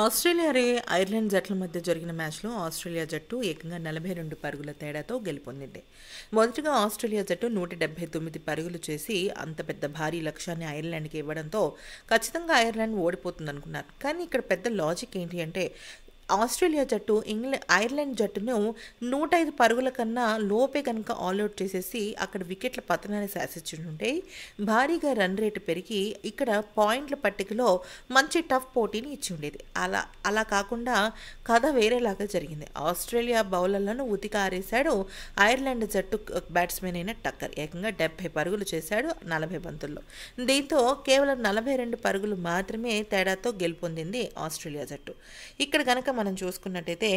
Australia రే Ireland జట్ల మధ్య జరిగిన మ్యాచ్లో ఆస్ట్రేలియా జట్టు ఏకంగా నలభై రెండు పరుగుల తేడాతో గెలుపొందింది మొదటగా ఆస్ట్రేలియా జట్టు నూట డెబ్బై తొమ్మిది పరుగులు చేసి అంత పెద్ద భారీ లక్ష్యాన్ని ఐర్లాండ్కి ఇవ్వడంతో ఖచ్చితంగా ఐర్లాండ్ ఓడిపోతుందనుకున్నారు కానీ ఇక్కడ పెద్ద లాజిక్ ఏంటి అంటే ఆస్ట్రేలియా జట్టు ఇంగ్లాండ్ ఐర్లాండ్ జట్టును నూట ఐదు పరుగుల కన్నా లోపే కనుక ఆల్అౌట్ చేసేసి అక్కడ వికెట్ల పతనాన్ని శాసించుంటే భారీగా రన్ రేటు పెరిగి ఇక్కడ పాయింట్ల పట్టికలో మంచి టఫ్ పోటీని ఇచ్చి ఉండేది అలా అలా కాకుండా కథ వేరేలాగా జరిగింది ఆస్ట్రేలియా బౌలర్లను ఉతికారేశాడు ఐర్లాండ్ జట్టు బ్యాట్స్మెన్ అయిన టక్కర్ ఏకంగా డెబ్బై పరుగులు చేశాడు నలభై బంతుల్లో దీంతో కేవలం నలభై రెండు పరుగులు మాత్రమే తేడాతో గెలుపొందింది ఆస్ట్రేలియా జట్టు ఇక్కడ కనుక మనం చూసుకున్నట్టయితే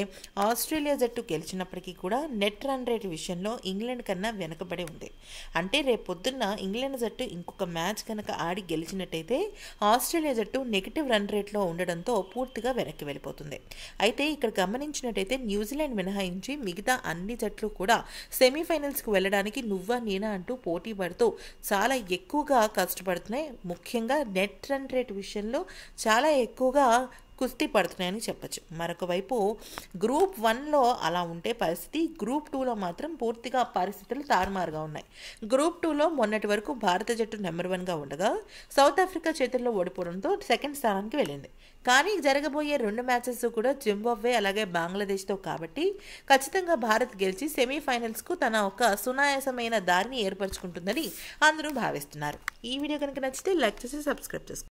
ఆస్ట్రేలియా జట్టు గెలిచినప్పటికీ కూడా నెట్ రన్ రేట్ విషయంలో ఇంగ్లాండ్ కన్నా వెనకబడి ఉంది అంటే రేపు పొద్దున్న ఇంగ్లాండ్ జట్టు ఇంకొక మ్యాచ్ కనుక ఆడి గెలిచినట్టయితే ఆస్ట్రేలియా జట్టు నెగిటివ్ రన్ రేట్లో ఉండడంతో పూర్తిగా వెనక్కి వెళ్ళిపోతుంది అయితే ఇక్కడ గమనించినట్టయితే న్యూజిలాండ్ మినహాయించి మిగతా అన్ని జట్లు కూడా సెమీఫైనల్స్కి వెళ్ళడానికి నువ్వా నేనా అంటూ పోటీ పడుతూ చాలా ఎక్కువగా కష్టపడుతున్నాయి ముఖ్యంగా నెట్ రన్ రేట్ విషయంలో చాలా ఎక్కువగా కుస్తీ పడుతున్నాయని చెప్పచ్చు మరొక వైపు గ్రూప్ వన్లో అలా ఉంటే పరిస్థితి గ్రూప్ టూలో మాత్రం పూర్తిగా పరిస్థితులు తారుమారుగా ఉన్నాయి గ్రూప్ టూలో మొన్నటి వరకు భారత జట్టు నెంబర్ వన్గా ఉండగా సౌత్ ఆఫ్రికా చేతుల్లో ఓడిపోవడంతో సెకండ్ స్థానానికి వెళ్ళింది కానీ జరగబోయే రెండు మ్యాచెస్ కూడా జింబాబ్వే అలాగే బంగ్లాదేశ్తో కాబట్టి ఖచ్చితంగా భారత్ గెలిచి సెమీఫైనల్స్కు తన ఒక సునాయాసమైన దారిని ఏర్పరచుకుంటుందని అందరూ భావిస్తున్నారు ఈ వీడియో కనుక నచ్చితే లైక్ చేసి సబ్స్క్రైబ్ చేసుకోండి